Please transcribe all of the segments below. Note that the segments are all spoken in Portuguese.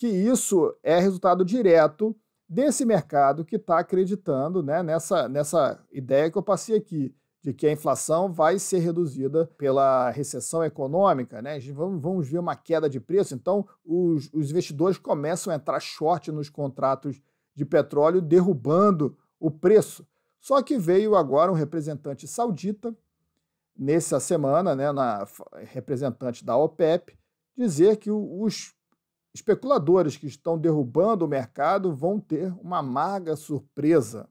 que isso é resultado direto desse mercado que está acreditando né, nessa, nessa ideia que eu passei aqui, de que a inflação vai ser reduzida pela recessão econômica, né? Vamos ver uma queda de preço. Então, os, os investidores começam a entrar short nos contratos de petróleo, derrubando o preço. Só que veio agora um representante saudita, nessa semana, né, na representante da OPEP, dizer que os especuladores que estão derrubando o mercado vão ter uma amarga surpresa,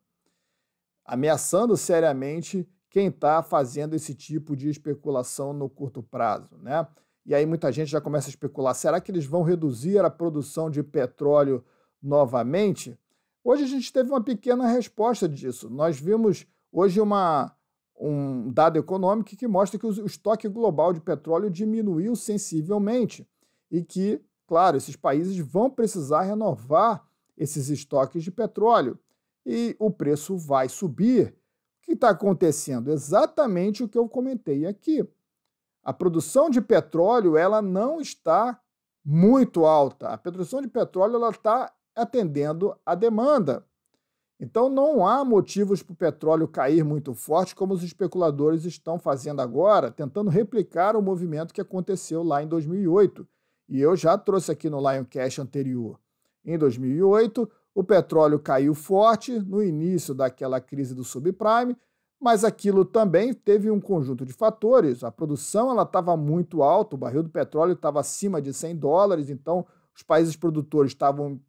ameaçando seriamente quem está fazendo esse tipo de especulação no curto prazo, né? E aí muita gente já começa a especular: será que eles vão reduzir a produção de petróleo novamente? Hoje a gente teve uma pequena resposta disso. Nós vimos hoje uma, um dado econômico que mostra que o estoque global de petróleo diminuiu sensivelmente e que Claro, esses países vão precisar renovar esses estoques de petróleo e o preço vai subir. O que está acontecendo? Exatamente o que eu comentei aqui. A produção de petróleo ela não está muito alta. A produção de petróleo ela está atendendo a demanda. Então não há motivos para o petróleo cair muito forte, como os especuladores estão fazendo agora, tentando replicar o movimento que aconteceu lá em 2008, e eu já trouxe aqui no Lion Cash anterior. Em 2008, o petróleo caiu forte no início daquela crise do subprime, mas aquilo também teve um conjunto de fatores. A produção ela estava muito alta, o barril do petróleo estava acima de 100 dólares, então os países produtores estavam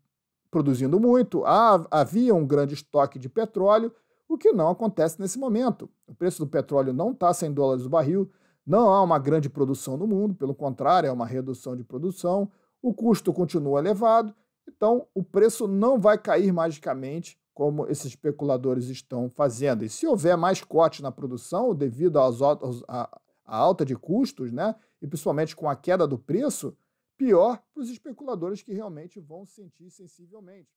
produzindo muito, havia um grande estoque de petróleo, o que não acontece nesse momento. O preço do petróleo não está 100 dólares o barril, não há uma grande produção no mundo, pelo contrário, é uma redução de produção, o custo continua elevado, então o preço não vai cair magicamente como esses especuladores estão fazendo. E se houver mais corte na produção devido às altas alta de custos, né, e principalmente com a queda do preço, pior para os especuladores que realmente vão sentir sensivelmente.